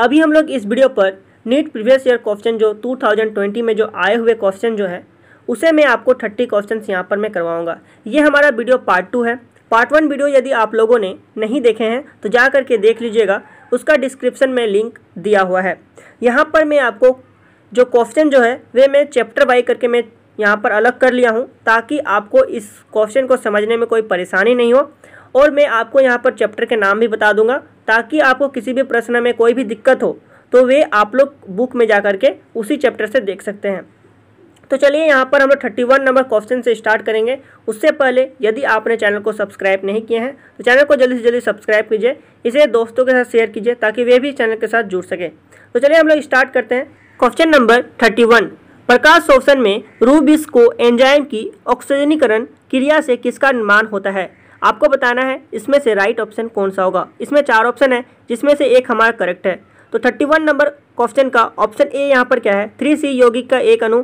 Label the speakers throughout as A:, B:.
A: अभी हम लोग इस वीडियो पर नीट प्रीवियस ईयर क्वेश्चन जो 2020 में जो आए हुए क्वेश्चन जो है उसे मैं आपको थर्टी क्वेश्चन यहाँ पर मैं करवाऊँगा ये हमारा वीडियो पार्ट टू है पार्ट वन वीडियो यदि आप लोगों ने नहीं देखे हैं तो जा करके देख लीजिएगा उसका डिस्क्रिप्शन में लिंक दिया हुआ है यहाँ पर मैं आपको जो क्वेश्चन जो है वे मैं चैप्टर बाई करके मैं यहाँ पर अलग कर लिया हूँ ताकि आपको इस क्वेश्चन को समझने में कोई परेशानी नहीं हो और मैं आपको यहाँ पर चैप्टर के नाम भी बता दूंगा ताकि आपको किसी भी प्रश्न में कोई भी दिक्कत हो तो वे आप लोग बुक में जा करके उसी चैप्टर से देख सकते हैं तो चलिए यहाँ पर हम लोग थर्टी वन नंबर क्वेश्चन से स्टार्ट करेंगे उससे पहले यदि आपने चैनल को सब्सक्राइब नहीं किए हैं तो चैनल को जल्दी से जल्दी सब्सक्राइब कीजिए इसे दोस्तों के साथ शेयर कीजिए ताकि वे भी चैनल के साथ जुड़ सकें तो चलिए हम लोग स्टार्ट करते हैं क्वेश्चन नंबर थर्टी वन प्रकाश शोषण में रूबिस को एंजाइम की ऑक्सीजनीकरण क्रिया से किसका निर्माण होता है आपको बताना है इसमें से राइट ऑप्शन कौन सा होगा इसमें चार ऑप्शन है जिसमें से एक हमारा करेक्ट है तो थर्टी वन नंबर क्वेश्चन का ऑप्शन ए यहाँ पर क्या है थ्री सी यौगिक का एक अनु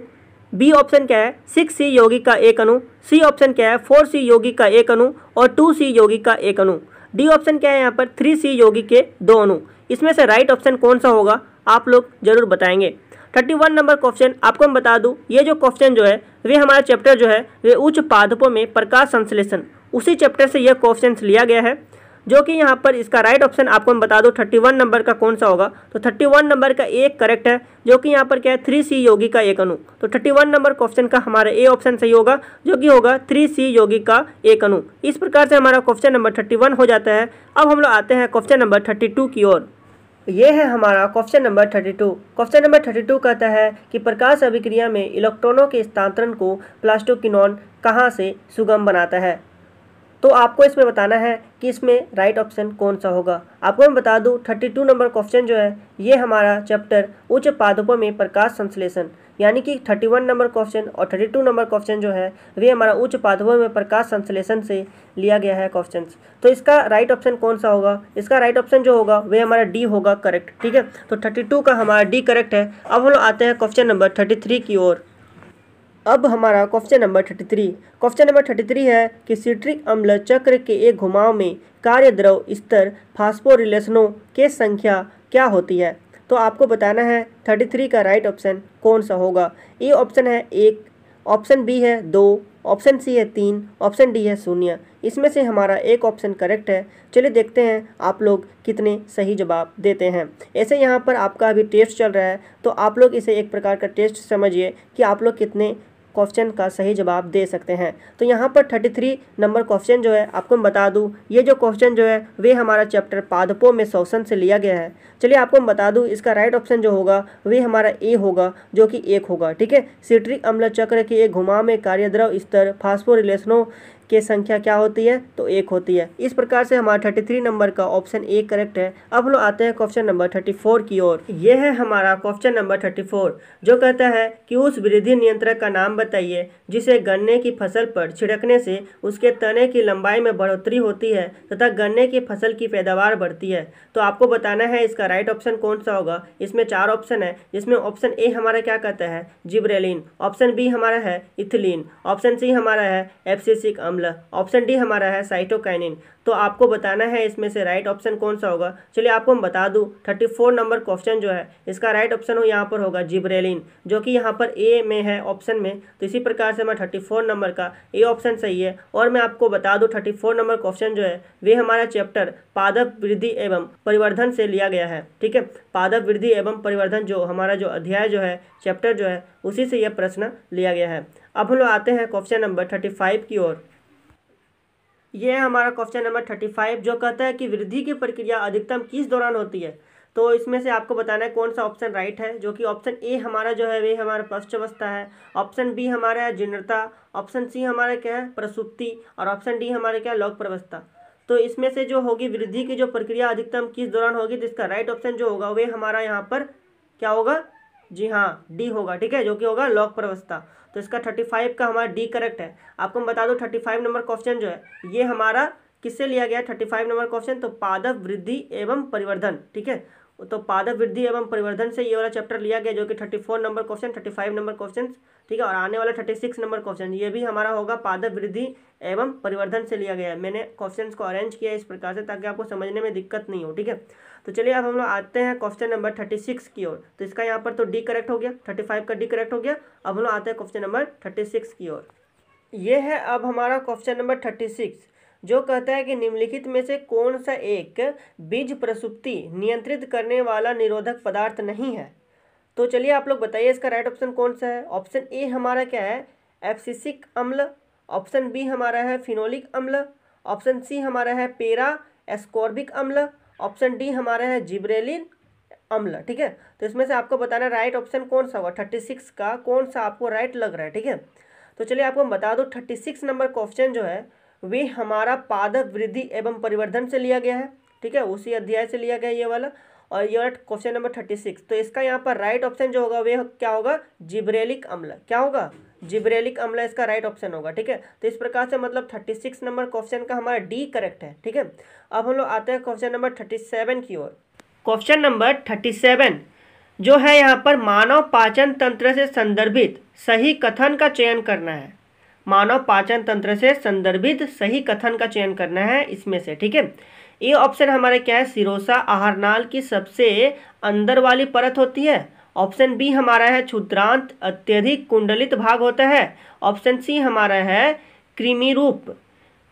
A: बी ऑप्शन क्या है सिक्स सी यौगिक का एक अनु सी ऑप्शन क्या है फोर सी यौगिक का एक अनु और टू सी यौगिक का एक अनु डी ऑप्शन क्या है यहाँ पर थ्री सी यौगिक के दो अनु इसमें से राइट ऑप्शन कौन सा होगा आप लोग जरूर बताएंगे थर्टी वन नंबर क्वेश्चन आपको हम बता दूं ये जो क्वेश्चन जो है वे हमारा चैप्टर जो है वे उच्च पादपों में प्रकाश संश्लेषण उसी चैप्टर से यह क्वेश्चन लिया गया है जो कि यहाँ पर इसका राइट ऑप्शन आपको मैं बता दूँ थर्टी वन नंबर का कौन सा होगा तो थर्टी वन नंबर का एक करेक्ट है जो कि यहाँ पर क्या है थ्री सी योगी का एक अनु तो थर्टी वन नंबर क्वेश्चन का हमारा ए ऑप्शन सही होगा जो कि होगा थ्री सी योगी का एक अनु इस प्रकार से हमारा क्वेश्चन नंबर थर्टी वन हो जाता है अब हम लोग आते हैं क्वेश्चन नंबर थर्टी टू की ओर ये है हमारा question number thirty two question number thirty two कहता है कि प्रकाश अभिक्रिया में इलेक्ट्रॉनों के स्थानांतरण को प्लास्टोकिनॉन कहाँ से सुगम बनाता है तो आपको इसमें बताना है कि इसमें राइट ऑप्शन कौन सा होगा आपको मैं बता दूं 32 नंबर क्वेश्चन जो है ये हमारा चैप्टर उच्च पादपों में प्रकाश संश्लेषण यानी कि 31 नंबर क्वेश्चन और 32 नंबर क्वेश्चन जो है वे हमारा उच्च पादपों में प्रकाश संश्लेषण से लिया गया है क्वेश्चन तो इसका राइट ऑप्शन कौन सा होगा इसका राइट ऑप्शन जो होगा वे हमारा डी होगा करेक्ट ठीक है तो टू का हमारा डी करेक्ट है अब हम लोग आते हैं क्वेश्चन नंबर थ्री की ओर अब हमारा question number thirty three question number thirty three है कि सिट्रिक अम्ल चक्र के एक घुमाव में कार्य द्रव स्तर फास्फोरिलेशनों के संख्या क्या होती है तो आपको बताना है थर्टी थ्री का राइट ऑप्शन कौन सा होगा ए ऑप्शन है एक ऑप्शन बी है दो ऑप्शन सी है तीन ऑप्शन डी है शून्य इसमें से हमारा एक ऑप्शन करेक्ट है चलिए देखते हैं आप लोग कितने सही जवाब देते हैं ऐसे यहाँ पर आपका अभी टेस्ट चल रहा है तो आप लोग इसे एक प्रकार का टेस्ट समझिए कि आप लोग कितने क्वेश्चन का सही जवाब दे सकते हैं तो यहाँ पर थर्टी थ्री नंबर क्वेश्चन जो है आपको मैं बता दूँ ये जो क्वेश्चन जो है वे हमारा चैप्टर पादपों में शोषण से लिया गया है चलिए आपको मैं बता दूँ इसका राइट ऑप्शन जो होगा वे हमारा ए होगा जो कि एक होगा ठीक है सिट्रिक अम्ल चक्र के एक घुमाव में कार्यद्रव स्तर फास्फोरिलेशनों के संख्या क्या होती है तो एक होती है इस प्रकार से हमारा थर्टी थ्री नंबर का ऑप्शन ए करेक्ट है अब लोग आते हैं क्वेश्चन नंबर थर्टी फोर की ओर यह है हमारा क्वेश्चन नंबर थर्टी फोर जो कहता है कि उस वृद्धि नियंत्रक का नाम बताइए जिसे गन्ने की फसल पर छिड़कने से उसके तने की लंबाई में बढ़ोतरी होती है तथा गन्ने की फसल की पैदावार बढ़ती है तो आपको बताना है इसका राइट ऑप्शन कौन सा होगा इसमें चार ऑप्शन है जिसमें ऑप्शन ए हमारा क्या कहता है जिब्रेलिन ऑप्शन बी हमारा है इथिलीन ऑप्शन सी हमारा है एप्सिसिक अम्ल फॉर्मूला ऑप्शन डी हमारा है साइटोकाइनिन तो आपको बताना है इसमें से राइट ऑप्शन कौन सा होगा चलिए आपको हम बता दूँ थर्टी फोर नंबर क्वेश्चन जो है इसका राइट ऑप्शन हो यहाँ पर होगा जिब्रेलिन जो कि यहाँ पर ए में है ऑप्शन में तो इसी प्रकार से हमारा थर्टी फोर नंबर का ए ऑप्शन सही है और मैं आपको बता दूँ थर्टी फोर नंबर क्वेश्चन जो है वे हमारा चैप्टर पादप वृद्धि एवं परिवर्धन से लिया गया है ठीक है पादप वृद्धि एवं परिवर्धन जो हमारा जो अध्याय जो है चैप्टर जो है उसी से यह प्रश्न लिया गया है अब हम लोग आते हैं क्वेश्चन नंबर थर्टी फाइव की ओर ये है हमारा क्वेश्चन नंबर थर्टी फाइव जो कहता है कि वृद्धि की प्रक्रिया अधिकतम किस दौरान होती है तो इसमें से आपको बताना है कौन सा ऑप्शन राइट है जो कि ऑप्शन ए हमारा जो है वे हमारा पश्चवस्था है ऑप्शन बी हमारा है जीर्णता ऑप्शन सी हमारा क्या है प्रसुप्ति और ऑप्शन डी हमारा क्या है लोक प्रवस्था तो इसमें से जो होगी वृद्धि की जो प्रक्रिया अधिकतम किस दौरान होगी तो इसका राइट ऑप्शन जो होगा वे हमारा यहाँ पर क्या होगा जी हाँ डी होगा ठीक है जो कि होगा लोक प्रवस्था तो इसका थर्टी फाइव का हमारा डी करेक्ट है आपको मैं बता दूँ थर्टी फाइव नंबर क्वेश्चन जो है ये हमारा किससे लिया गया थर्टी फाइव नंबर क्वेश्चन तो पादप वृद्धि एवं परिवर्धन ठीक है तो पादप वृद्धि एवं परिवर्धन से ये वाला चैप्टर लिया गया जो कि thirty four number question thirty five number question ठीक है और आने वाला थर्टी सिक्स नंबर क्वेश्चन ये भी हमारा होगा पादप वृद्धि एवं परिवर्धन से लिया गया है मैंने क्वेश्चन को अरेंज किया इस प्रकार से ताकि आपको समझने में दिक्कत नहीं हो ठीक है तो चलिए अब हम लोग आते हैं क्वेश्चन नंबर थर्टी सिक्स की ओर तो इसका यहाँ पर तो डी करेक्ट हो गया थर्टी फाइव का डी करेक्ट हो गया अब हम लोग आते हैं क्वेश्चन नंबर थर्टी सिक्स की ओर ये है अब हमारा क्वेश्चन नंबर थर्टी सिक्स जो कहता है कि निम्नलिखित में से कौन सा एक बीज प्रसुप्ति नियंत्रित करने वाला निरोधक पदार्थ नहीं है तो चलिए आप लोग बताइए इसका राइट ऑप्शन कौन सा है ऑप्शन ए हमारा क्या है एफसीसिक अम्ल ऑप्शन बी हमारा है फिनोलिक अम्ल ऑप्शन सी हमारा है पेरा एस्कॉर्बिक अम्ल ऑप्शन डी हमारा है जिब्रेलिन अम्ल ठीक है तो इसमें से आपको बताना राइट ऑप्शन कौन सा होगा थर्टी सिक्स का कौन सा आपको राइट लग रहा है ठीक है तो चलिए आपको हम बता दूँ थर्टी सिक्स नंबर क्वेश्चन जो है वे हमारा पादप वृद्धि एवं परिवर्धन से लिया गया है ठीक है उसी अध्याय से लिया गया ये वाला और ये वाला क्वेश्चन नंबर थर्टी सिक्स तो इसका यहाँ पर राइट ऑप्शन जो होगा वे क्या होगा जिब्रेलिक अम्ल क्या होगा जिब्रेलिक अम्ल इसका राइट ऑप्शन होगा ठीक है तो इस प्रकार से मतलब थर्टी सिक्स नंबर क्वेश्चन का हमारा डी करेक्ट है ठीक है अब हम लोग आते हैं क्वेश्चन नंबर थर्टी सेवन की ओर क्वेश्चन नंबर थर्टी सेवन जो है यहाँ पर मानव पाचन तंत्र से संदर्भित सही कथन का चयन करना है मानव पाचन तंत्र से संदर्भित सही कथन का चयन करना है इसमें से ठीक है ये ऑप्शन हमारे क्या है सिरोसा नाल की सबसे अंदर वाली परत होती है ऑप्शन बी हमारा है क्षुद्रांत अत्यधिक कुंडलित भाग होता है ऑप्शन सी हमारा है कृमि रूप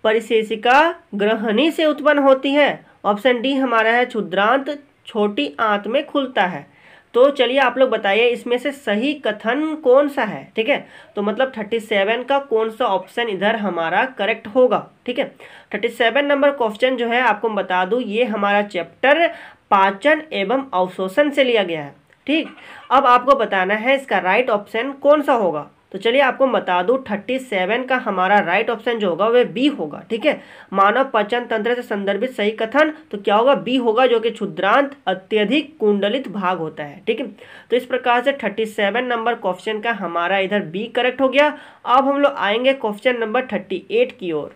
A: परिशेषिका ग्रहणी से उत्पन्न होती है ऑप्शन डी हमारा है क्षुद्रांत छोटी आंत में खुलता है तो चलिए आप लोग बताइए इसमें से सही कथन कौन सा है ठीक है तो मतलब थर्टी सेवन का कौन सा ऑप्शन इधर हमारा करेक्ट होगा ठीक है थर्टी सेवन नंबर क्वेश्चन जो है आपको बता दूं ये हमारा चैप्टर पाचन एवं अवशोषण से लिया गया है ठीक अब आपको बताना है इसका राइट ऑप्शन कौन सा होगा तो चलिए आपको बता दूँ थर्टी सेवन का हमारा राइट ऑप्शन जो होगा वह बी होगा ठीक है मानव पाचन तंत्र से संदर्भित सही कथन तो क्या होगा बी होगा जो कि क्षुद्रांत अत्यधिक कुंडलित भाग होता है ठीक है तो इस प्रकार से थर्टी सेवन नंबर क्वेश्चन का हमारा इधर बी करेक्ट हो गया अब हम लोग आएंगे क्वेश्चन नंबर थर्टी एट की ओर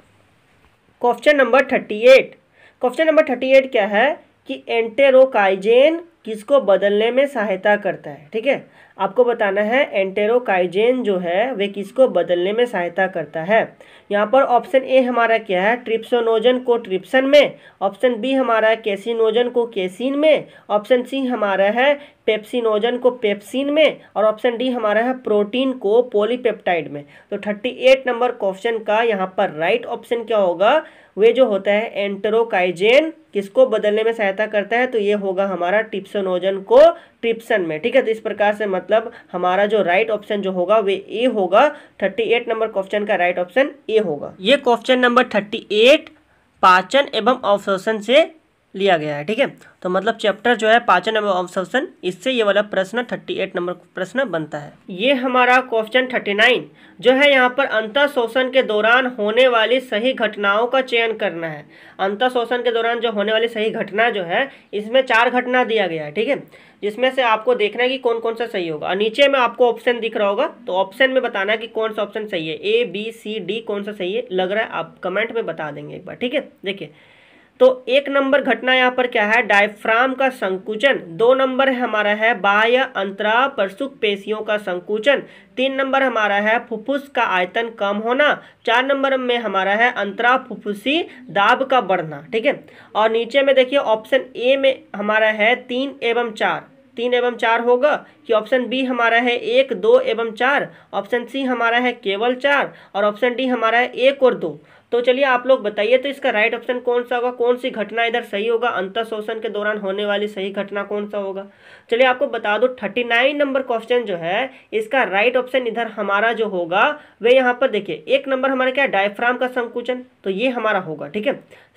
A: question number thirty eight question number thirty eight क्या है कि एंटेरोकाइजेन किसको बदलने में सहायता करता है ठीक है आपको बताना है एंटेरोकाइजेन जो है वे किसको बदलने में सहायता करता है यहाँ पर ऑप्शन ए हमारा क्या है ट्रिप्सोनोजन को ट्रिप्सन में ऑप्शन बी हमारा है कैसिनोजन को कैसिन में ऑप्शन सी हमारा है पेप्सिनोजन को पेप्सिन में और ऑप्शन डी हमारा है प्रोटीन को पोलीपेप्टाइड में तो थर्टी एट नंबर क्वेश्चन का यहाँ पर राइट ऑप्शन क्या होगा वे जो होता है एंटरोकाइजेन किसको बदलने में सहायता करता है तो ये होगा हमारा टिप्सोनोजन को डिस्क्रिप्शन में ठीक है तो इस प्रकार से मतलब हमारा जो राइट right ऑप्शन जो होगा वे ए होगा थर्टी एट नंबर क्वेश्चन का राइट ऑप्शन ए होगा ये क्वेश्चन नंबर थर्टी एट पाचन एवं अवशोषण से लिया गया है ठीक है तो मतलब चैप्टर जो है पाचन एवं अवशोषण इससे ये वाला प्रश्न थर्टी एट नंबर प्रश्न बनता है ये हमारा क्वेश्चन थर्टी नाइन जो है यहाँ पर अंत शोषण के दौरान होने वाली सही घटनाओं का चयन करना है अंत शोषण के दौरान जो होने वाली सही घटना जो है इसमें चार घटना दिया गया है ठीक है जिसमें से आपको देखना है कि कौन कौन सा सही होगा और नीचे में आपको ऑप्शन दिख रहा होगा तो ऑप्शन में बताना है कि कौन सा ऑप्शन सही है ए बी सी डी कौन सा सही है लग रहा है आप कमेंट में बता देंगे एक बार ठीक है देखिए तो एक नंबर घटना यहाँ पर क्या है डायफ्राम का संकुचन दो नंबर हमारा है बाह्य अंतरा प्रसुक पेशियों का संकुचन तीन नंबर हमारा है फुफ्फुस का आयतन कम होना चार नंबर में हमारा है अंतरा फुफ्फुसी दाब का बढ़ना ठीक है और नीचे में देखिए ऑप्शन ए में हमारा है तीन एवं चार तीन एवं चार होगा कि ऑप्शन बी हमारा है एक दो एवं चार ऑप्शन सी हमारा है केवल चार और ऑप्शन डी हमारा है एक और दो तो चलिए आप लोग बताइए तो इसका राइट ऑप्शन कौन सा होगा कौन सी घटना इधर सही होगा अंतर शोषण के दौरान होने वाली सही घटना कौन सा होगा चलिए आपको बता दो थर्टी नाइन नंबर क्वेश्चन जो है इसका राइट ऑप्शन इधर हमारा जो होगा वे यहाँ पर देखिए एक नंबर हमारा क्या डायफ्राम का संकुचन तो ये हमारा होगा ठीक है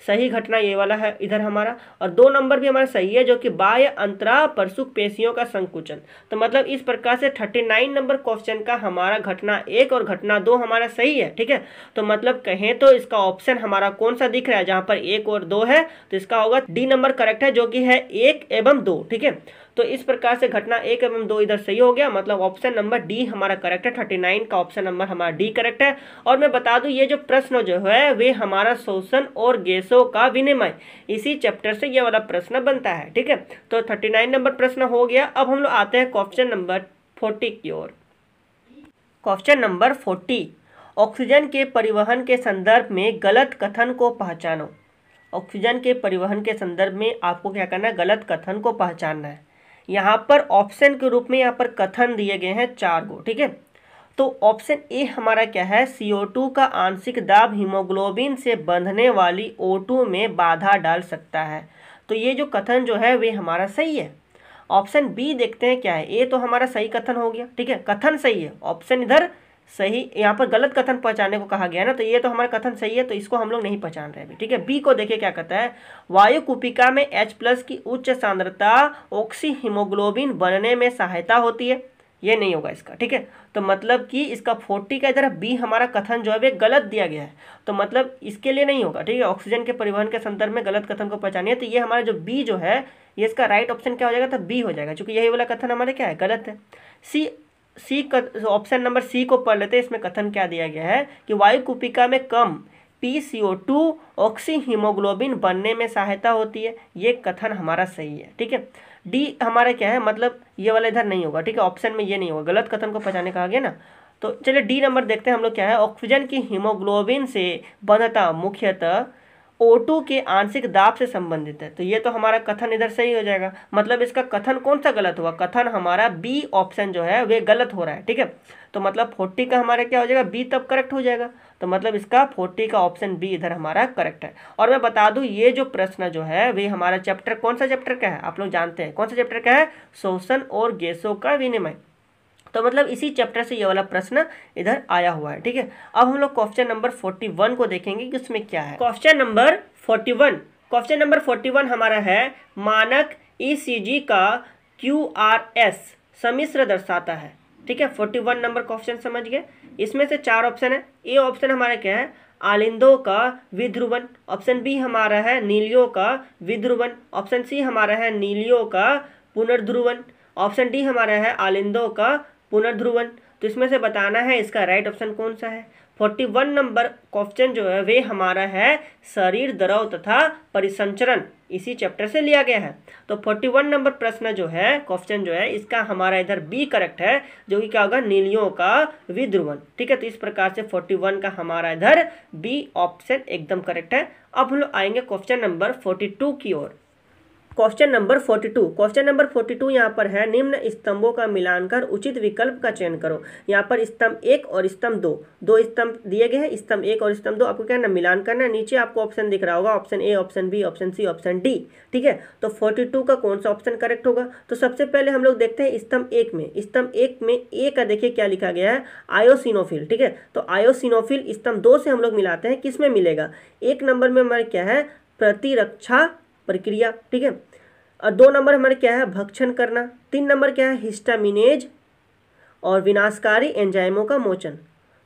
A: सही घटना ये वाला है इधर हमारा और दो नंबर भी हमारा सही है जो कि बाह्य अंतरा परसुक पेशियों का संकुचन तो मतलब इस प्रकार से थर्टी नंबर क्वेश्चन का हमारा घटना एक और घटना दो हमारा सही है ठीक है तो मतलब कहें तो इसका ऑप्शन हमारा कौन सा दिख रहा है जहाँ पर एक और दो है तो इसका होगा डी नंबर करेक्ट है जो कि है एक एवं दो ठीक है तो इस प्रकार से घटना एक एवं दो इधर सही हो गया मतलब ऑप्शन नंबर डी हमारा करेक्ट है थर्टी नाइन का ऑप्शन नंबर हमारा डी करेक्ट है और मैं बता दूं ये जो प्रश्न जो है वे हमारा शोषण और गैसों का विनिमय इसी चैप्टर से ये वाला प्रश्न बनता है ठीक है तो थर्टी नाइन नंबर प्रश्न हो गया अब हम लोग आते हैं क्वेश्चन नंबर फोर्टी की ओर क्वेश्चन नंबर फोर्टी ऑक्सीजन के परिवहन के संदर्भ में गलत कथन को पहचानो ऑक्सीजन के परिवहन के संदर्भ में आपको क्या करना है गलत कथन को पहचानना है यहाँ पर ऑप्शन के रूप में यहाँ पर कथन दिए गए हैं चार गो ठीक है तो ऑप्शन ए हमारा क्या है CO2 का आंशिक दाब हीमोग्लोबिन से बंधने वाली O2 में बाधा डाल सकता है तो ये जो कथन जो है वे हमारा सही है ऑप्शन बी देखते हैं क्या है ए तो हमारा सही कथन हो गया ठीक है कथन सही है ऑप्शन इधर सही यहाँ पर गलत कथन पहचानने को कहा गया है ना तो ये तो हमारा कथन सही है तो इसको हम लोग नहीं पहचान रहे अभी ठीक है बी को देखिए क्या कहता है वायु कुपिका में एच प्लस की उच्च सांद्रता ऑक्सी बनने में सहायता होती है ये नहीं होगा इसका ठीक है तो मतलब कि इसका फोर्टी का इधर बी हमारा कथन जो है वे गलत दिया गया है तो मतलब इसके लिए नहीं होगा ठीक है ऑक्सीजन के परिवहन के संदर्भ में गलत कथन को पहचानिए तो ये हमारा जो बी जो है ये इसका राइट ऑप्शन क्या हो जाएगा तो बी हो जाएगा क्योंकि यही वाला कथन हमारे क्या है गलत है सी सी ऑप्शन नंबर सी को पढ़ लेते हैं इसमें कथन क्या दिया गया है कि वायु कुपिका में कम P C O two oxyhaemoglobin बनने में सहायता होती है ये कथन हमारा सही है ठीक है डी हमारा क्या है मतलब ये वाला इधर नहीं होगा ठीक है ऑप्शन में ये नहीं होगा गलत कथन को पहचाने कहा गया ना तो चलिए डी नंबर देखते हैं हम लोग क्या है ऑक्सीजन की हीमोग्लोबिन से बनता मुख्यतः O2 के आंशिक दाब से संबंधित है तो ये तो हमारा कथन इधर सही हो जाएगा मतलब इसका कथन कौन सा गलत हुआ कथन हमारा बी ऑप्शन जो है वे गलत हो रहा है ठीक है तो मतलब फोर्टी का हमारा क्या हो जाएगा बी तब करेक्ट हो जाएगा तो मतलब इसका फोर्टी का ऑप्शन बी इधर हमारा करेक्ट है और मैं बता दूँ ये जो प्रश्न जो है वे हमारा चैप्टर कौन सा चैप्टर का है आप लोग जानते हैं कौन सा चैप्टर का है शोषण और गैसों का विनिमय तो मतलब इसी चैप्टर से ये वाला प्रश्न इधर आया हुआ है ठीक है अब हम लोग क्वेश्चन नंबर फोर्टी वन को देखेंगे कि उसमें क्या है question number forty one question number forty one हमारा है मानक ईसीजी e का क्यू आर एस समिश्र दर्शाता है ठीक है फोर्टी वन नंबर क्वेश्चन समझ गए इसमें से चार ऑप्शन है ए ऑप्शन हमारा क्या है आलिंदो का विध्रुवन ऑप्शन बी हमारा है नीलियो का विध्रुवन ऑप्शन सी हमारा है नीलियो का पुनर्ध्रुवन ऑप्शन डी हमारा है आलिंदो का पुनर्ध्रुवन तो इसमें से बताना है इसका राइट ऑप्शन कौन सा है फोर्टी वन नंबर क्वेश्चन जो है वे हमारा है शरीर द्रव तथा परिसंचरण इसी चैप्टर से लिया गया है तो फोर्टी वन नंबर प्रश्न जो है क्वेश्चन जो है इसका हमारा इधर बी करेक्ट है जो कि क्या होगा नीलियों का विध्रुवन ठीक है तो इस प्रकार से फोर्टी वन का हमारा इधर बी ऑप्शन एकदम करेक्ट है अब हम लोग आएंगे क्वेश्चन नंबर फोर्टी टू की ओर question number forty two question number forty two यहाँ पर है निम्न स्तंभों का मिलान कर उचित विकल्प का चयन करो यहाँ पर स्तंभ एक और स्तंभ दो दो स्तंभ दिए गए हैं स्तंभ एक और स्तंभ दो आपको क्या ना मिलान करना है नीचे आपको ऑप्शन दिख रहा होगा option A option B option C option D ठीक है तो फोर्टी टू का कौन सा ऑप्शन करेक्ट होगा तो सबसे पहले हम लोग देखते हैं स्तंभ एक में स्तंभ एक में ए का देखिए क्या लिखा गया है आयोसिनोफिल ठीक है तो आयोसिनोफिल स्तंभ दो से हम लोग मिलाते हैं किस में मिलेगा एक नंबर में हमारे क्या है प्रतिरक्षा प्रक्रिया ठीक है और दो नंबर हमारे क्या है भक्षण करना तीन नंबर क्या है हिस्टामिनेज और विनाशकारी एंजाइमों का मोचन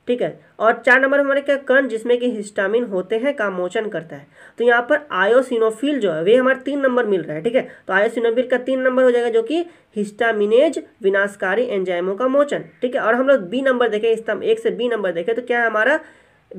A: ठीक है और चार नंबर हमारे क्या कण जिसमें कि हिस्टामिन होते हैं का मोचन करता है तो यहाँ पर आयोसिनोफिल जो है वे हमारे तीन नंबर मिल रहा है ठीक है तो आयोसिनोफिल का तीन नंबर हो जाएगा जो कि हिस्टामिनेज विनाशकारी एंजाइमों का मोचन ठीक है और हम लोग बी नंबर देखें स्तंभ एक से बी नंबर देखें तो क्या है हमारा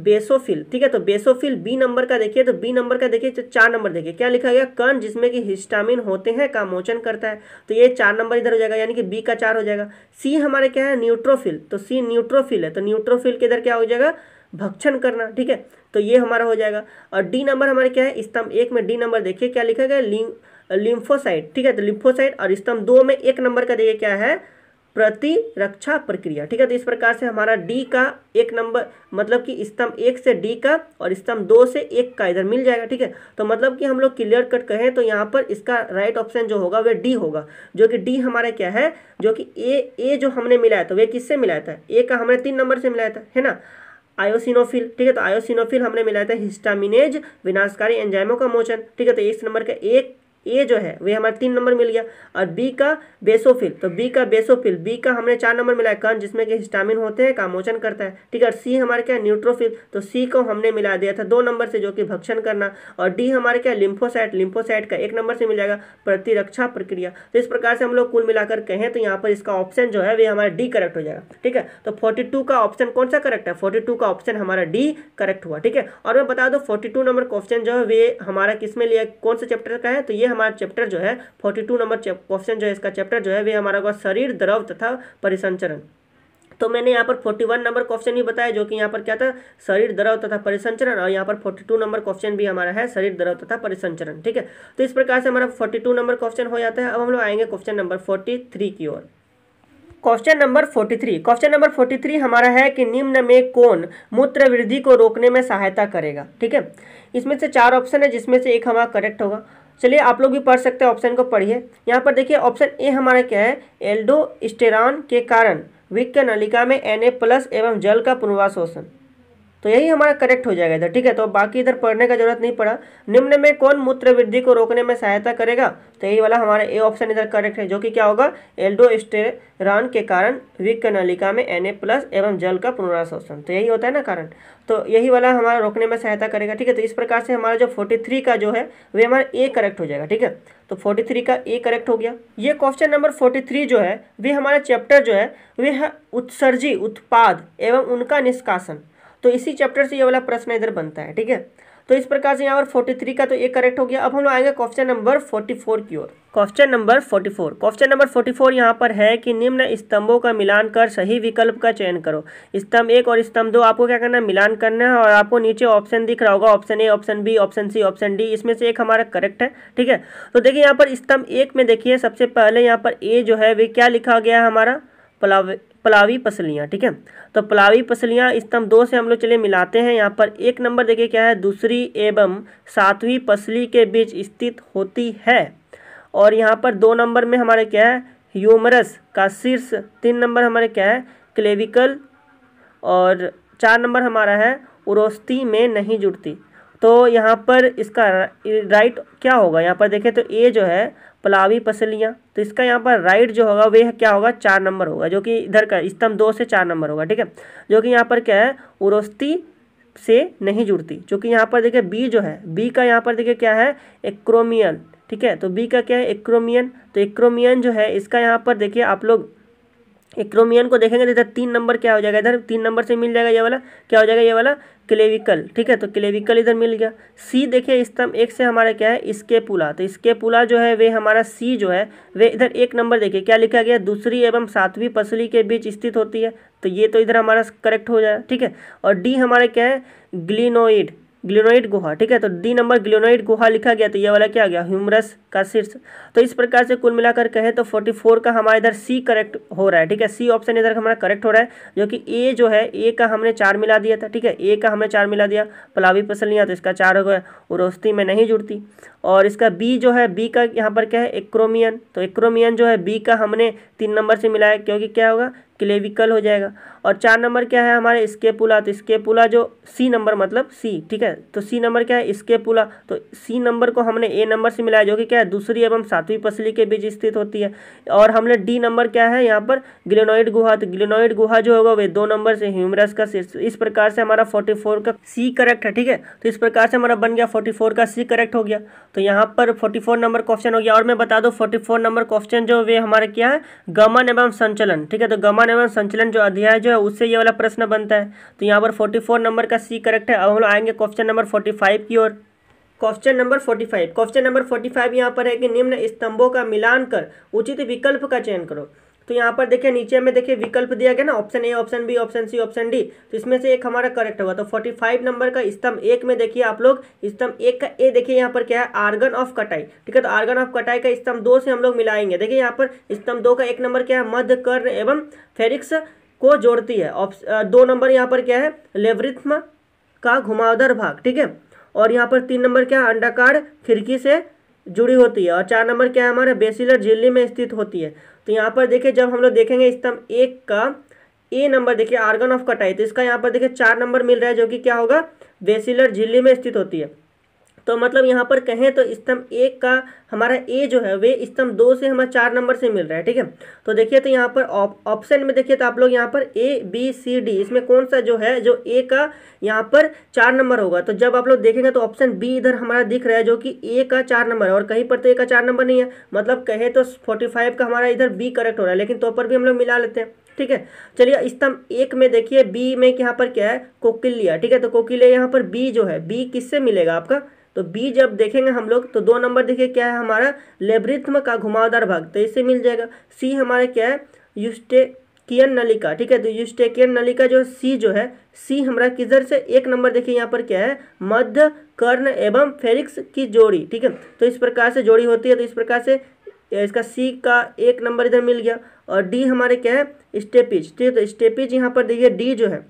A: बेसोफिल ठीक है तो बेसोफिल बी नंबर का देखिए तो बी नंबर का देखिए तो चार नंबर देखिए क्या लिखा गया कण जिसमें कि हिस्टामिन होते हैं का मोचन करता है तो ये चार नंबर इधर हो जाएगा यानी कि बी का चार हो जाएगा सी हमारे क्या है न्यूट्रोफिल तो सी न्यूट्रोफिल है तो न्यूट्रोफिल के इधर क्या हो जाएगा भक्षण करना ठीक है तो ये हमारा हो जाएगा और डी नंबर हमारे क्या है स्तंभ एक में डी नंबर देखिए क्या लिखा गया लिम्फोसाइट ठीक है तो लिम्फोसाइट और स्तंभ दो में एक नंबर का देखिए क्या है प्रतिरक्षा प्रक्रिया ठीक है तो इस प्रकार से हमारा डी का एक नंबर मतलब कि स्तंभ एक से डी का और स्तंभ दो से एक का इधर मिल जाएगा ठीक है तो मतलब कि हम लोग क्लियर कट कहें तो यहाँ पर इसका राइट ऑप्शन जो होगा वह डी होगा जो कि डी हमारा क्या है जो कि ए ए जो हमने मिलाया था वह किससे मिलाया था ए का हमने तीन नंबर से मिलाया था है ना आयोसिनोफिल ठीक है तो आयोसिनोफिल हमने मिलाया था हिस्टामिनेज विनाशकारी एंजाइमों का मोचन ठीक है तो इस नंबर का एक ए जो है वे हमारा तीन नंबर मिल गया और बी का बेसोफिल तो बी का बेसोफिल बी का हमने चार नंबर मिलाया है कण जिसमें कि हिस्टामिन होते हैं का मोचन करता है ठीक है सी हमारे क्या न्यूट्रोफिल तो सी को हमने मिला दिया था दो नंबर से जो कि भक्षण करना और डी हमारे क्या लिम्फोसाइट लिम्फोसाइट का एक नंबर से मिल जाएगा प्रतिरक्षा प्रक्रिया तो इस प्रकार से हम लोग कुल मिलाकर कहें तो यहाँ पर इसका ऑप्शन जो है वे हमारा डी करेक्ट हो जाएगा ठीक है तो फोर्टी का ऑप्शन कौन सा करेक्ट है फोर्टी का ऑप्शन हमारा डी करेक्ट हुआ ठीक है और मैं बता दो फोर्टी नंबर क्वेश्चन जो है वे हमारा किस में लिया कौन सा चैप्टर का है तो ये हमारा चैप्टर जो है फोर्टी टू नंबर क्वेश्चन जो है इसका चैप्टर जो है वे हमारा होगा शरीर द्रव तथा परिसंचरण तो मैंने यहाँ पर फोर्टी वन नंबर क्वेश्चन ही बताया जो कि यहाँ पर क्या था शरीर द्रव तथा परिसंचरण और यहाँ पर फोर्टी टू नंबर क्वेश्चन भी हमारा है शरीर द्रव तथा परिसंचरण ठीक है तो इस प्रकार से हमारा फोर्टी टू नंबर क्वेश्चन हो जाता है अब हम लोग आएंगे क्वेश्चन नंबर फोर्टी थ्री की ओर question number forty three question number forty three हमारा है कि निम्न में कौन मूत्र वृद्धि को रोकने में सहायता करेगा ठीक है इसमें से चार ऑप्शन है जिसमें से एक हमारा करेक्ट होगा चलिए आप लोग भी पढ़ सकते हैं ऑप्शन को पढ़िए यहाँ पर देखिए ऑप्शन ए हमारा क्या है एल्डो स्टेरॉन के कारण विक नलिका में एन ए प्लस एवं जल का पुनर्वास शोषण तो यही हमारा करेक्ट हो जाएगा इधर ठीक है तो बाकी इधर पढ़ने का जरूरत नहीं पड़ा निम्न में कौन मूत्र वृद्धि को रोकने में सहायता करेगा तो यही वाला हमारा ए ऑप्शन इधर करेक्ट है जो कि क्या होगा एल्डो स्टेरान के कारण विक नलिका में एन प्लस एवं जल का पुनराशोषण तो यही होता है ना कारण तो यही वाला हमारा रोकने में सहायता करेगा ठीक है तो इस प्रकार से हमारा जो फोर्टी का जो है वे हमारा ए करेक्ट हो जाएगा ठीक है तो फोर्टी का ए करेक्ट हो गया ये क्वेश्चन नंबर फोर्टी जो है वे हमारा चैप्टर जो है वे है उत्सर्जी उत्पाद एवं उनका निष्कासन तो इसी चैप्टर से ये वाला प्रश्न इधर बनता है ठीक है तो इस प्रकार से यहाँ पर फोर्टी थ्री का तो ये करेक्ट हो गया अब हम लोग आएंगे क्वेश्चन नंबर फोर्टी फोर की ओर question number forty four question number forty four यहाँ पर है कि निम्न स्तंभों का मिलान कर सही विकल्प का चयन करो स्तंभ एक और स्तंभ दो आपको क्या करना है मिलान करना है और आपको नीचे ऑप्शन दिख रहा होगा option A option B option C option D इसमें से एक हमारा करेक्ट है ठीक है तो देखिए यहाँ पर स्तंभ एक में देखिए सबसे पहले यहाँ पर ए जो है वे क्या लिखा गया है हमारा प्लव पलावी पसलियाँ ठीक है तो पलावी पसलियाँ स्तंभ दो से हम लोग चलिए मिलाते हैं यहाँ पर एक नंबर देखिए क्या है दूसरी एवं सातवीं पसली के बीच स्थित होती है और यहाँ पर दो नंबर में हमारे क्या है ह्यूमरस का शीर्ष तीन नंबर हमारे क्या है क्लेविकल और चार नंबर हमारा है उरोस्ती में नहीं जुड़ती तो यहाँ पर इसका राइट क्या होगा यहाँ पर देखें तो ए जो है पलावी पसलियाँ तो इसका यहाँ पर राइट जो होगा वह क्या होगा चार नंबर होगा जो कि इधर का स्तंभ दो से चार नंबर होगा ठीक है जो कि यहाँ पर क्या है उरोस्ती से नहीं जुड़ती क्योंकि यहाँ पर देखिए बी जो है बी का यहाँ पर देखिए क्या है एक्रोमियन ठीक है तो बी का क्या है एक्रोमियन तो एक्रोमियन जो है इसका यहाँ पर देखिए आप लोग एक्रोमियन को देखेंगे तो इधर तीन नंबर क्या हो जाएगा इधर तीन नंबर से मिल जाएगा ये वाला क्या हो जाएगा ये वाला क्लेविकल ठीक है तो क्लेविकल इधर मिल गया सी देखिए स्तंभ एक से हमारा क्या है इसके पुला तो इसके पुला जो है वे हमारा सी जो है वे इधर एक नंबर देखिए क्या लिखा गया दूसरी एवं सातवीं पसली के बीच स्थित होती है तो ये तो इधर हमारा करेक्ट हो जाए ठीक है और डी हमारे क्या है ग्लिनोइड ग्लिनोइड गुहा ठीक है तो डी नंबर ग्लिनोइड गुहा लिखा गया तो ये वाला क्या गया ह्यूमरस का शीर्ष तो इस प्रकार से कुल मिलाकर कहे तो 44 का हमारा इधर सी करेक्ट हो रहा है ठीक है सी ऑप्शन इधर हमारा करेक्ट हो रहा है जो कि ए जो है ए का हमने चार मिला दिया था ठीक है ए का हमने चार मिला दिया पलावी पसल नहीं तो इसका चार हो गया उरोस्ती में नहीं जुड़ती और इसका बी जो है बी का यहाँ पर क्या है एक्रोमियन तो एक्रोमियन जो है बी का हमने तीन नंबर से मिलाया क्योंकि क्या होगा क्लेविकल हो जाएगा और चार नंबर क्या है हमारे पुला तो पुला जो सी नंबर मतलब सी ठीक है तो सी नंबर क्या है स्केपुला तो सी नंबर को हमने ए नंबर से मिलाया जो कि क्या है दूसरी एवं सातवीं पसली के बीच स्थित होती है और हमने डी नंबर क्या है यहाँ पर ग्लेनोइड गुहा तो ग्लेनोइड गुहा जो होगा वे दो नंबर से ह्यूमरस का इस प्रकार से हमारा फोर्टी का सी करेक्ट है ठीक है तो इस प्रकार से हमारा बन गया फोर्टी का सी करेक्ट हो गया तो यहाँ पर फोर्टी नंबर क्वेश्चन हो गया और मैं बता दूँ फोर्टी नंबर क्वेश्चन जो वे हमारे क्या है गमन एवं संचलन ठीक है तो गमन एवं संचलन जो अध्याय जो है उससे ये वाला प्रश्न बनता है तो यहाँ पर फोर्टी फोर नंबर का सी करेक्ट है अब हम लोग आएंगे क्वेश्चन नंबर फोर्टी फाइव की ओर question number forty five question number forty five यहाँ पर है कि निम्न स्तंभों का मिलान कर उचित विकल्प का चयन करो तो यहाँ पर देखिए नीचे में देखिए विकल्प दिया गया ना option A option B option C option D तो इसमें से एक हमारा करेक्ट होगा तो 45 नंबर का स्तंभ एक में देखिए आप लोग स्तंभ एक का ए देखिए यहाँ पर क्या है आर्गन ऑफ कटाई ठीक है तो आर्गन ऑफ कटाई का स्तंभ दो से हम लोग मिलाएंगे देखिए यहाँ पर स्तंभ दो का एक नंबर क्या है मध्य कर्ण एवं फेरिक्स को जोड़ती है ऑप्शन दो नंबर यहाँ पर क्या है लेवरिथ्म का घुमावदार भाग ठीक है और यहाँ पर तीन नंबर क्या है अंडाकार खिड़की से जुड़ी होती है और चार नंबर क्या है हमारे बेसिलर झिल्ली में स्थित होती है तो यहाँ पर देखिए जब हम लोग देखेंगे स्तंभ एक का ए नंबर देखिए आर्गन ऑफ कटाई तो इसका यहाँ पर देखिए चार नंबर मिल रहा है जो कि क्या होगा बेसिलर झिल्ली में स्थित होती है तो मतलब यहाँ पर कहें तो स्तंभ एक का हमारा ए जो है वे स्तंभ दो से हमारा चार नंबर से मिल रहा है ठीक है तो देखिए तो यहाँ पर ऑप्शन में देखिए तो आप लोग यहाँ पर ए बी सी डी इसमें कौन सा जो है जो ए का यहाँ पर चार नंबर होगा तो जब आप लोग देखेंगे तो ऑप्शन बी इधर हमारा दिख रहा है जो कि ए का चार नंबर है और कहीं पर तो ए का चार नंबर नहीं है मतलब कहे तो फोर्टी फाइव का हमारा इधर बी करेक्ट हो रहा है लेकिन तो पर भी हम लोग मिला लेते हैं ठीक है चलिए स्तंभ एक में देखिए बी में यहाँ पर क्या है कोकिलिया ठीक है तो कोकिलिया यहाँ पर बी जो है बी किससे मिलेगा आपका तो बी जब देखेंगे हम लोग तो दो नंबर देखिए क्या है हमारा लेब्रिथ्म का घुमावदार भाग तो इससे मिल जाएगा सी हमारा क्या है यूस्टेकियन नलिका ठीक है तो यूस्टेकियन नलिका जो सी जो है सी हमारा किधर से एक नंबर देखिए यहाँ पर क्या है मध्य कर्ण एवं फेरिक्स की जोड़ी ठीक है तो इस प्रकार से जोड़ी होती है तो इस प्रकार से इसका सी का एक नंबर इधर मिल गया और डी हमारे क्या है स्टेपिज ठीक है तो स्टेपिज यहाँ पर देखिए डी जो है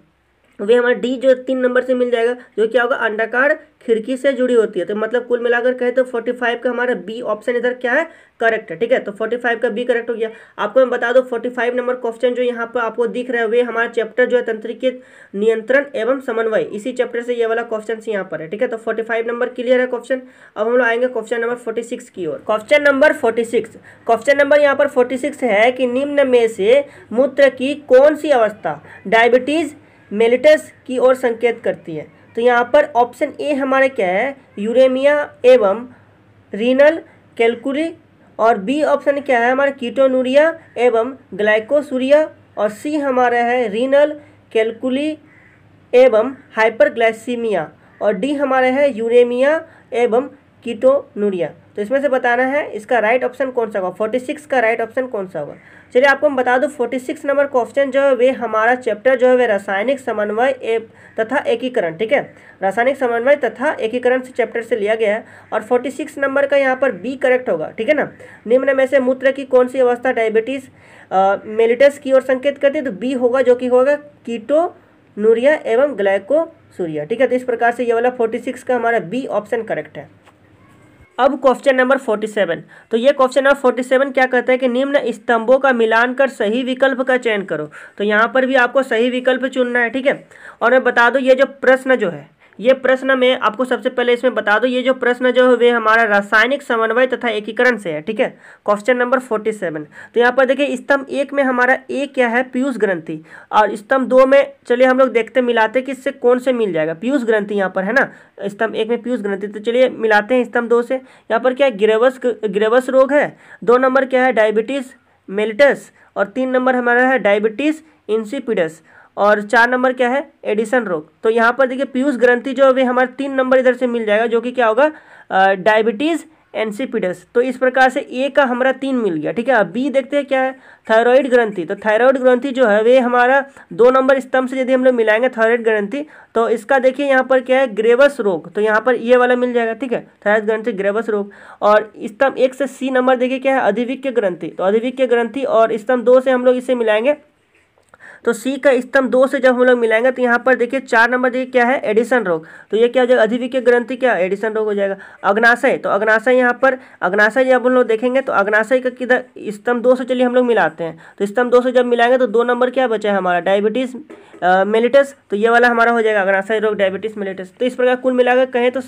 A: वे हमारा डी जो तीन नंबर से मिल जाएगा जो क्या होगा अंडाकार खिड़की से जुड़ी होती है तो मतलब कुल मिलाकर कहे तो 45 का हमारा बी ऑप्शन इधर क्या है करेक्ट है ठीक है तो 45 का बी करेक्ट हो गया आपको मैं बता दो 45 नंबर क्वेश्चन जो यहाँ पर आपको दिख रहा है वे हमारा चैप्टर जो है के नियंत्रण एवं समन्वय इसी चैप्टर से ये वाला क्वेश्चन यहाँ पर है ठीक है तो फोर्टी नंबर क्लियर है क्वेश्चन अब हम लोग आएंगे क्वेश्चन नंबर फोर्टी की ओर question number forty question number यहाँ पर फोर्टी है कि निम्न में से मूत्र की कौन सी अवस्था डायबिटीज़ मेलिटस की ओर संकेत करती है तो यहाँ पर ऑप्शन ए हमारे क्या है यूरेमिया एवं रीनल कैलकुली और बी ऑप्शन क्या है हमारा कीटोनूरिया एवं ग्लाइकोसूरिया और सी हमारा है रीनल कैलकुली एवं हाइपरग्लाइसीमिया और डी हमारा है यूरेमिया एवं कीटोनूरिया तो इसमें से बताना है इसका राइट ऑप्शन कौन सा होगा फोर्टी सिक्स का राइट ऑप्शन कौन सा होगा चलिए आपको हम बता दो फोर्टी सिक्स नंबर क्वेश्चन जो है वे हमारा चैप्टर जो है वे रासायनिक समन्वय तथा एकीकरण ठीक है रासायनिक समन्वय तथा एकीकरण से चैप्टर से लिया गया है और फोर्टी सिक्स नंबर का यहाँ पर बी करेक्ट होगा ठीक है ना निम्न में से मूत्र की कौन सी अवस्था डायबिटीज मेलिटस की ओर संकेत करती है तो बी होगा जो कि होगा कीटो नूरिया एवं ग्लाइको सूर्या ठीक है तो इस प्रकार से ये वाला फोर्टी सिक्स का हमारा बी ऑप्शन करेक्ट है अब क्वेश्चन नंबर फोर्टी सेवन तो ये क्वेश्चन नंबर फोर्टी सेवन क्या कहता है कि निम्न स्तंभों का मिलान कर सही विकल्प का चयन करो तो यहाँ पर भी आपको सही विकल्प चुनना है ठीक है और मैं बता दूँ ये जो प्रश्न जो है ये प्रश्न में आपको सबसे पहले इसमें बता दो ये जो प्रश्न जो है वे हमारा रासायनिक समन्वय तथा एकीकरण से है ठीक है क्वेश्चन नंबर फोर्टी सेवन तो यहाँ पर देखिए स्तंभ एक में हमारा ए क्या है पीयूष ग्रंथि और स्तंभ दो में चलिए हम लोग देखते मिलाते कि इससे कौन से मिल जाएगा पीयूष ग्रंथि यहाँ पर है ना स्तंभ एक में पीयूष ग्रंथि तो चलिए मिलाते हैं स्तंभ दो से यहाँ पर क्या है ग्रेवस गिरेवस रोग है दो नंबर क्या है डायबिटीज़ मेलिटस और तीन नंबर हमारा है डायबिटीज़ इंसिपिडस और चार नंबर क्या है एडिसन रोग तो यहाँ पर देखिए पीयूष ग्रंथि जो वे हमारा तीन नंबर इधर से मिल जाएगा जो कि क्या होगा डायबिटीज़ एनसीपीडस तो इस प्रकार से ए का हमारा तीन मिल गया ठीक है अब बी देखते हैं क्या है थायराइड ग्रंथि तो थायराइड ग्रंथि जो है वे हमारा दो नंबर स्तंभ से यदि हम लोग मिलाएंगे थायराइड ग्रंथि तो इसका देखिए यहाँ पर क्या है ग्रेवस रोग तो यहाँ पर ये वाला मिल जाएगा ठीक है थायराइड ग्रंथि ग्रेवस रोग और स्तंभ एक से सी नंबर देखिए क्या है अधिविक्य ग्रंथि तो अधिविक्य ग्रंथि और स्तंभ दो से हम लोग इसे मिलाएंगे तो सी का स्तंभ दो से जब हम लोग मिलाएंगे तो यहाँ पर देखिए चार नंबर देखिए क्या है एडिसन रोग तो ये क्या हो जाएगा अधिविक ग्रंथि क्या एडिसन रोग हो जाएगा अग्नाशय तो अग्नाशय यहाँ पर अग्नाशय जब हम लोग देखेंगे तो अग्नाशय का किधर स्तंभ दो से चलिए हम लोग मिलाते हैं तो स्तंभ दो से जब मिलाएंगे तो दो नंबर क्या बचा है हमारा डायबिटीज़ मेलिटस तो ये वाला हमारा हो जाएगा अग्नाशय रोग डायबिटीज़ मेलिटस तो इस प्रकार कुल मिलाकर कहें तो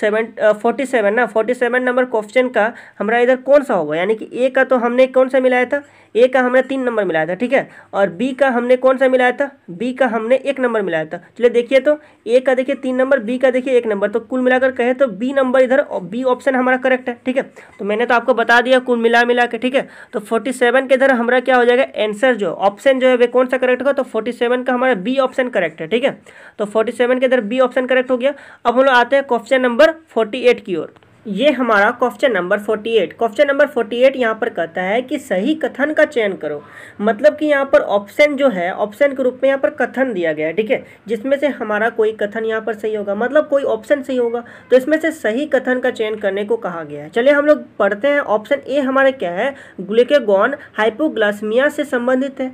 A: सेवन फोर्टी सेवन ना फोर्टी सेवन नंबर क्वेश्चन का हमारा इधर कौन सा होगा यानी कि ए का तो हमने कौन सा मिलाया था ए का हमने तीन नंबर मिलाया था ठीक है और बी का हमने कौन सा मिलाया था बी का हमने एक नंबर मिलाया था चलिए देखिए तो ए का देखिए तीन नंबर बी का देखिए एक नंबर तो कुल मिलाकर कहें तो बी नंबर इधर और बी ऑप्शन हमारा करेक्ट है ठीक है तो मैंने तो आपको बता दिया कुल मिला मिला के ठीक है तो फोर्टी सेवन के इधर हमारा क्या हो जाएगा एंसर जो ऑप्शन जो है वे कौन सा करेक्ट होगा तो फोर्टी सेवन का हमारा बी ऑप्शन करेक्ट है ठीक है तो फोर्टी सेवन के इधर बी ऑप्शन करेक्ट हो गया अब हम लोग आते हैं क्वेश्चन नंबर फोर्टी एट की ओर ये हमारा question number forty eight question number forty eight यहाँ पर कहता है कि सही कथन का चयन करो मतलब कि यहाँ पर ऑप्शन जो है ऑप्शन के रूप में यहाँ पर कथन दिया गया है ठीक है जिसमें से हमारा कोई कथन यहाँ पर सही होगा मतलब कोई ऑप्शन सही होगा तो इसमें से सही कथन का चयन करने को कहा गया है चलिए हम लोग पढ़ते हैं ऑप्शन ए हमारे क्या है ग्लिकेगॉन हाइपोग्लासमिया से संबंधित है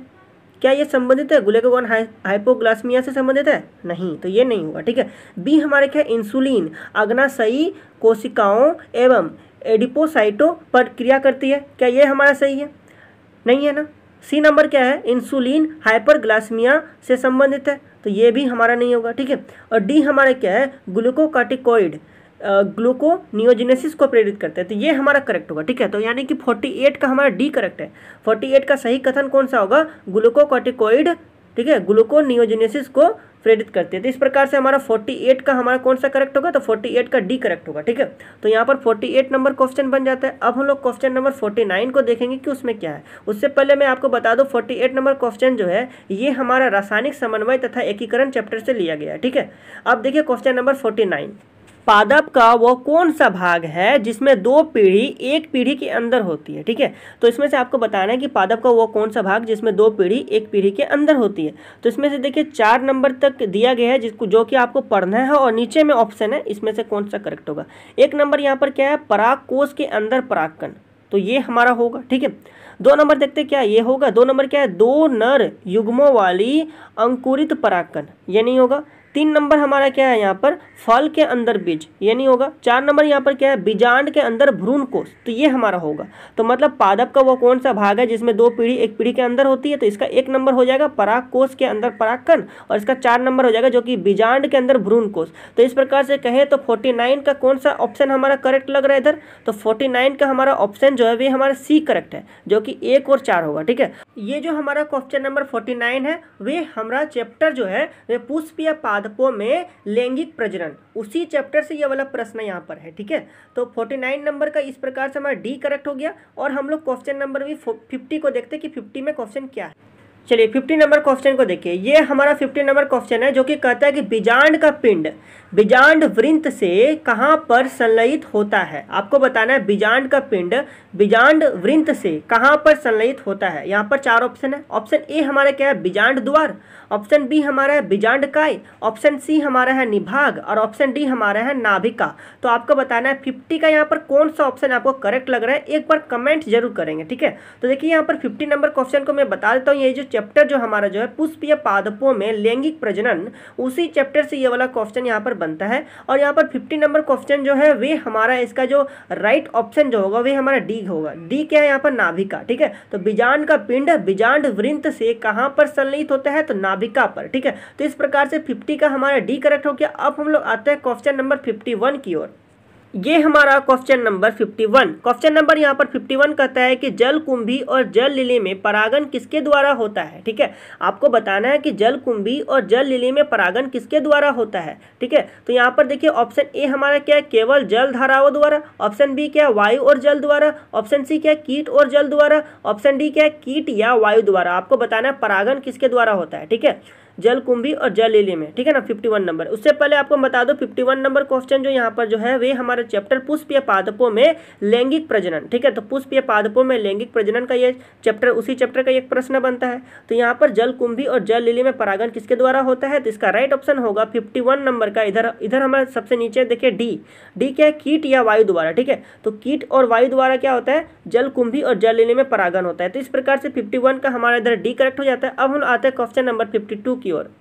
A: क्या ये संबंधित है ग्लूकागॉन हाइ, हाइपोग्लासमिया से संबंधित है नहीं तो ये नहीं होगा ठीक है बी हमारे क्या इंसुलिन अग्नाशयी कोशिकाओं एवं एडिपोसाइटो पर क्रिया करती है क्या ये हमारा सही है नहीं है ना सी नंबर क्या है इंसुलिन हाइपरग्लासमिया से संबंधित है तो ये भी हमारा नहीं होगा ठीक है और डी हमारा क्या है ग्लूकोकाटिकॉइड ग्लूको नियोजिनेसिस को प्रेरित करते हैं तो ये हमारा करेक्ट होगा ठीक है तो यानी कि 48 का हमारा डी करेक्ट है 48 का सही कथन कौन सा होगा ग्लूकोकॉटिकोइड ठीक है ग्लूको नियोजिनेसिस को प्रेरित करते हैं तो इस प्रकार से हमारा 48 का हमारा कौन सा करेक्ट होगा तो 48 का डी करेक्ट होगा ठीक है तो यहाँ पर 48 नंबर क्वेश्चन बन जाता है अब हम लोग क्वेश्चन नंबर 49 को देखेंगे कि उसमें क्या है उससे पहले मैं आपको बता फोर्टी 48 नंबर क्वेश्चन जो है ये हमारा रासायनिक समन्वय तथा एकीकरण चैप्टर से लिया गया है ठीक है अब देखिए क्वेश्चन नंबर फोर्टी पादप का वो कौन सा भाग है जिसमें दो पीढ़ी एक पीढ़ी के अंदर होती है ठीक है तो इसमें से आपको बताना है कि पादप का वो कौन सा भाग जिसमें दो पीढ़ी एक पीढ़ी के अंदर होती है तो इसमें से देखिए चार नंबर तक दिया गया है जिसको जो कि आपको पढ़ना है और नीचे में ऑप्शन है इसमें से कौन सा करेक्ट होगा एक नंबर यहाँ पर क्या है पराग कोष के अंदर परागकन तो ये हमारा होगा ठीक है दो नंबर देखते क्या ये होगा दो नंबर क्या है दो नर युग्मों वाली अंकुरित परागकन ये नहीं होगा तीन नंबर हमारा क्या है यहाँ पर फल के अंदर बीज ये नहीं होगा चार नंबर यहाँ पर क्या है बीजांड के अंदर भ्रूण कोष तो ये हमारा होगा तो मतलब पादप का वो कौन सा भाग है जिसमें दो पीढ़ी एक पीढ़ी के अंदर होती है तो इसका एक नंबर हो जाएगा पराग कोष के अंदर परागकण और इसका चार नंबर हो जाएगा जो कि बीजांड के अंदर भ्रूण कोष तो इस प्रकार से कहें तो फोर्टी का कौन सा ऑप्शन हमारा करेक्ट लग रहा है इधर तो फोर्टी का हमारा ऑप्शन जो है वे हमारा सी करेक्ट है जो कि एक और चार होगा ठीक है ये जो हमारा क्वेश्चन नंबर फोर्टी है वे हमारा चैप्टर जो है वे पुष्प या पादपों में लैंगिक प्रजनन उसी चैप्टर से ये वाला प्रश्न यहाँ पर है ठीक है तो फोर्टी नाइन नंबर का इस प्रकार से हमारा डी करेक्ट हो गया और हम लोग क्वेश्चन नंबर भी फिफ्टी को देखते हैं कि फिफ्टी में क्वेश्चन क्या है चलिए फिफ्टी नंबर क्वेश्चन को देखिए ये हमारा फिफ्टी नंबर क्वेश्चन है जो कि कहता है कि बीजांड का पिंड बीजांड वृंत से कहाँ पर संलयित होता है आपको बताना है बीजांड का पिंड बीजांड वृंत से कहाँ पर संलयित होता है यहाँ पर चार ऑप्शन है ऑप्शन ए हमारा क्या है बीजांड द्वार ऑप्शन बी हमारा है बीजांड काय ऑप्शन सी हमारा है निभाग और ऑप्शन डी हमारा है नाभिका तो आपको बताना है फिफ्टी का यहाँ पर कौन सा ऑप्शन आपको करेक्ट लग रहा है एक बार कमेंट जरूर करेंगे ठीक है तो देखिए यहाँ पर फिफ्टी नंबर क्वेश्चन को मैं बता देता हूँ ये जो चैप्टर जो हमारा जो है पुष्प या पादपों में लैंगिक प्रजनन उसी चैप्टर से ये वाला क्वेश्चन यहाँ पर बनता है और यहाँ पर फिफ्टी नंबर क्वेश्चन जो है वे हमारा इसका जो राइट right ऑप्शन जो होगा वे हमारा डी होगा डी क्या है यहाँ पर नाभिका ठीक है तो बीजांड का पिंड बीजांड वृंत से कहाँ पर संलित होता है तो नाभिका पर ठीक है तो इस प्रकार से फिफ्टी का हमारा डी करेक्ट हो गया अब हम लोग आते हैं क्वेश्चन नंबर फिफ्टी की ओर ये हमारा क्वेश्चन नंबर 51 क्वेश्चन नंबर यहाँ पर 51 कहता है कि जल कुंभी और जल लिली में परागन किसके द्वारा होता है ठीक है आपको बताना है कि जल कुंभी और जल लिली में परागन किसके द्वारा होता है ठीक है तो यहाँ पर देखिए ऑप्शन ए हमारा क्या है केवल जल धाराओं द्वारा ऑप्शन बी क्या है वायु और जल द्वारा ऑप्शन सी क्या है कीट और जल द्वारा ऑप्शन डी क्या है कीट या वायु द्वारा आपको बताना है परागन किसके द्वारा होता है ठीक है जल कुंभी और जल एलिम में ठीक है ना फिफ्टी वन नंबर उससे पहले आपको बता दो फिफ्टी वन नंबर क्वेश्चन जो यहाँ पर जो है वे हमारा चैप्टर पुष्पीय पादपों में लैंगिक प्रजनन ठीक है तो पुष्पीय पादपों में लैंगिक प्रजनन का ये चैप्टर उसी चैप्टर का एक प्रश्न बनता है तो यहाँ पर जल कुंभी और जल लिली में परागन किसके द्वारा होता है तो इसका राइट ऑप्शन होगा फिफ्टी वन नंबर का इधर इधर हमारे सबसे नीचे देखिए डी डी क्या है कीट या वायु द्वारा ठीक है तो कीट और वायु द्वारा क्या होता है जल कुंभी और जल लिली में परागन होता है तो इस प्रकार से फिफ्टी वन का हमारा इधर डी करेक्ट हो जाता है अब हम आते हैं क्वेश्चन नंबर फिफ्टी टू की anterior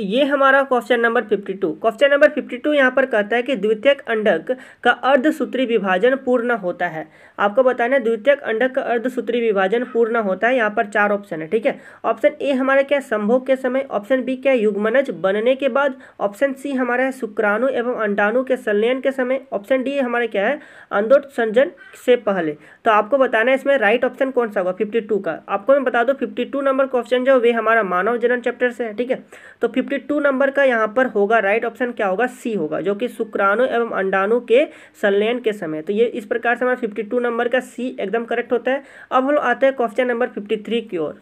A: ये हमारा question number fifty two question number fifty two यहाँ पर कहता है कि द्वितीयक अंडक का अर्धसूत्री विभाजन पूर्ण होता है आपको बताना है द्वितीयक अंडक का अर्धसूत्री विभाजन पूर्ण होता है यहाँ पर चार ऑप्शन है ठीक है ऑप्शन ए हमारा क्या है संभोग के समय ऑप्शन बी क्या है युग्मनज बनने के बाद ऑप्शन सी हमारा है शुक्राणु एवं अंडाणु के संलयन के समय ऑप्शन डी हमारा क्या है अंदोट संजन से पहले तो आपको बताना है इसमें राइट ऑप्शन कौन सा होगा फिफ्टी का आपको मैं बता दूँ फिफ्टी नंबर क्वेश्चन जो वे हमारा मानव जनन चैप्टर से है ठीक है तो फिफ्टी टू नंबर का यहाँ पर होगा राइट ऑप्शन क्या होगा सी होगा जो कि शुक्राणु एवं अंडाणु के संलयन के समय तो ये इस प्रकार से हमारा फिफ्टी टू नंबर का सी एकदम करेक्ट होता है अब हम आते हैं क्वेश्चन नंबर फिफ्टी थ्री की ओर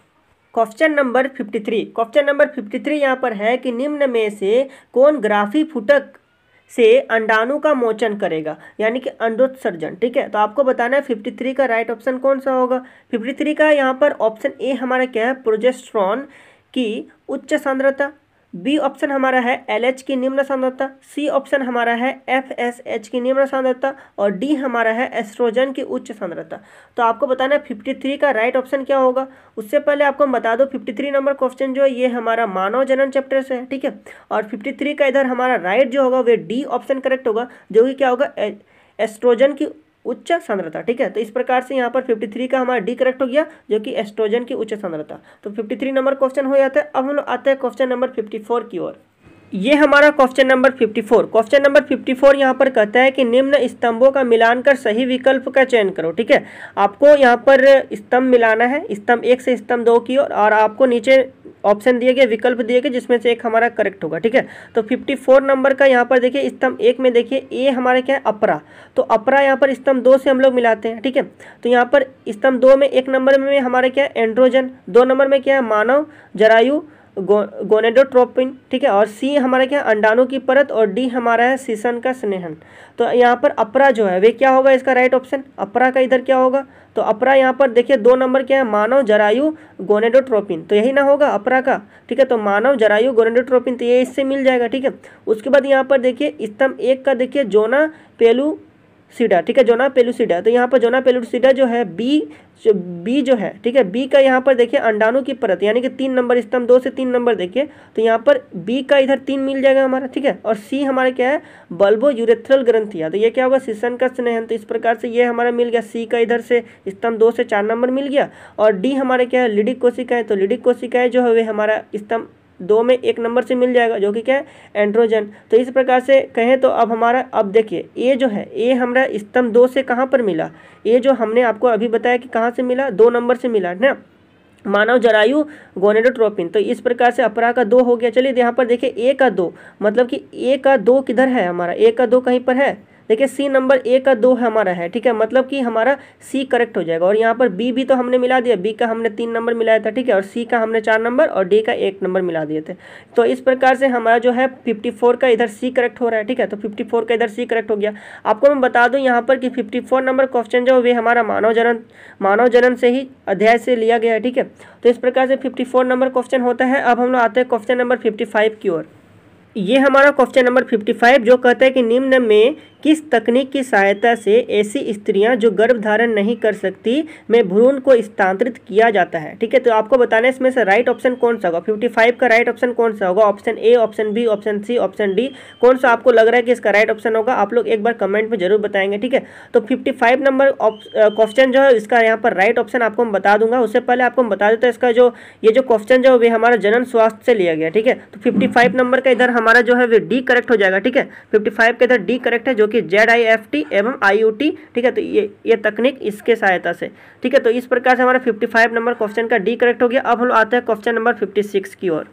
A: question number fifty three question number fifty three यहाँ पर है कि निम्न में से कौन ग्राफी फुटक से अंडाणु का मोचन करेगा यानी कि अंडोत्सर्जन ठीक है तो आपको बताना है फिफ्टी थ्री का राइट ऑप्शन कौन सा होगा फिफ्टी थ्री का यहाँ पर ऑप्शन ए हमारा क्या है प्रोजेस्ट्रॉन की उच्च सांद्रता बी ऑप्शन हमारा है एल एच की निम्न सांद्रता सी ऑप्शन हमारा है एफ एस एच की निम्न सांद्रता और डी हमारा है एस्ट्रोजन की उच्च सांद्रता तो आपको बताना है फिफ्टी थ्री का राइट ऑप्शन क्या होगा उससे पहले आपको हम बता दो फिफ्टी थ्री नंबर क्वेश्चन जो है ये हमारा मानव जनन चैप्टर से है ठीक है और फिफ्टी थ्री का इधर हमारा राइट जो होगा वे डी ऑप्शन करेक्ट होगा जो कि क्या होगा एस्ट्रोजन की उच्च सांद्रता ठीक है तो इस प्रकार से यहाँ पर 53 का हमारा डी करेक्ट हो गया जो कि एस्ट्रोजन की उच्च सांद्रता तो 53 नंबर क्वेश्चन हो जाता है अब हम लोग आते हैं क्वेश्चन नंबर 54 की ओर ये हमारा क्वेश्चन नंबर 54 क्वेश्चन नंबर 54 यहाँ पर कहता है कि निम्न स्तंभों का मिलान कर सही विकल्प का चयन करो ठीक है आपको यहाँ पर स्तंभ मिलाना है स्तंभ एक से स्तंभ दो की ओर और, और आपको नीचे ऑप्शन दिए गए विकल्प दिए गए जिसमें से एक हमारा करेक्ट होगा ठीक है तो 54 नंबर का यहाँ पर देखिए स्तंभ एक में देखिए ए हमारे क्या है अपरा तो अपरा यहाँ पर स्तंभ दो से हम लोग मिलाते हैं ठीक है तो यहाँ पर स्तंभ दो में एक नंबर में हमारे क्या है एंड्रोजन दो नंबर में क्या है मानव जरायु गो, गोनेडोट्रोपिन ठीक है और सी हमारा क्या अंडाणु की परत और डी हमारा है सीसन का स्नेहन तो यहाँ पर अपरा जो है वे क्या होगा इसका राइट ऑप्शन अपरा का इधर क्या होगा तो अपरा यहाँ पर देखिए दो नंबर क्या है मानव जरायु गोनेडोट्रोपिन तो यही ना होगा अपरा का ठीक है तो मानव जरायु गोनेडोट्रोपिन तो ये इससे मिल जाएगा ठीक है उसके बाद यहाँ पर देखिए स्तंभ एक का देखिए जोना पेलू सीडा ठीक है जोना पेलू सीडा तो यहाँ पर जोना पेलू सीडा जो है बी जो बी जो है ठीक है बी का यहाँ पर देखिए अंडाणु की परत यानी कि तीन नंबर स्तंभ दो से तीन नंबर देखिए तो यहाँ पर बी का इधर तीन मिल जाएगा हमारा ठीक है और सी हमारा क्या है बल्बो यूरेथ्रल ग्रंथिया तो ये क्या होगा सीशन का स्नेहन तो इस प्रकार से ये हमारा मिल गया सी का इधर से स्तंभ दो से चार नंबर मिल गया और डी हमारे क्या है लिडिक कोशिकाएं तो लिडिक कोशिकाएं जो है वे हमारा स्तंभ दो में एक नंबर से मिल जाएगा जो कि क्या है एंड्रोजन तो इस प्रकार से कहें तो अब हमारा अब देखिए ए जो है ए हमारा स्तंभ दो से कहाँ पर मिला ए जो हमने आपको अभी बताया कि कहाँ से मिला दो नंबर से मिला है ना मानव जरायु गोनेडोट्रोपिन तो इस प्रकार से अपरा का दो हो गया चलिए यहाँ पर देखिए ए का दो मतलब कि ए का दो किधर है हमारा ए का दो कहीं पर है देखिए सी नंबर ए का दो हमारा है ठीक है मतलब कि हमारा सी करेक्ट हो जाएगा और यहाँ पर बी भी तो हमने मिला दिया बी का हमने तीन नंबर मिलाया था ठीक है और सी का हमने चार नंबर और डी का एक नंबर मिला दिए थे तो इस प्रकार से हमारा जो है फिफ्टी का इधर सी करेक्ट हो रहा है ठीक है तो फिफ्टी का इधर सी करेक्ट हो गया आपको मैं बता दूँ यहाँ पर कि फिफ्टी नंबर क्वेश्चन जो वे हमारा मानव जनन मानव जनन से ही अध्याय से लिया गया है ठीक है तो इस प्रकार से फिफ्टी नंबर क्वेश्चन होता है अब हम लोग आते हैं क्वेश्चन नंबर फिफ्टी की ओर ये हमारा क्वेश्चन नंबर फिफ्टी फाइव जो कहता है कि निम्न में किस तकनीक की सहायता से ऐसी स्त्रियां जो गर्भधारण नहीं कर सकती में भ्रूण को स्थानांतरित किया जाता है ठीक है तो आपको बताना है इसमें से राइट ऑप्शन कौन सा होगा फिफ्टी फाइव का राइट ऑप्शन कौन सा होगा option A option B option C option D कौन सा आपको लग रहा है कि इसका राइट ऑप्शन होगा आप लोग एक बार कमेंट में जरूर बताएंगे ठीक है तो फिफ्टी फाइव नंबर क्वेश्चन जो है इसका यहाँ पर राइट ऑप्शन आपको मैं बता दूंगा उससे पहले आपको बता देता है इसका जो ये जो क्वेश्चन जो है हमारा जनन स्वास्थ्य से लिया गया ठीक है तो फिफ्टी फाइव नंबर का इधर हमारा जो है डी करेक्ट हो जाएगा ठीक है फिफ्टी फाइव का इधर डी करेक्ट है जो कि जेड आई एफ टी एवं आई यू टी ठीक है तो ये ये तकनीक इसके सहायता से ठीक है तो इस प्रकार से हमारा फिफ्टी फाइव नंबर क्वेश्चन का डी करेक्ट हो गया अब हम आते हैं क्वेश्चन नंबर फिफ्टी सिक्स की ओर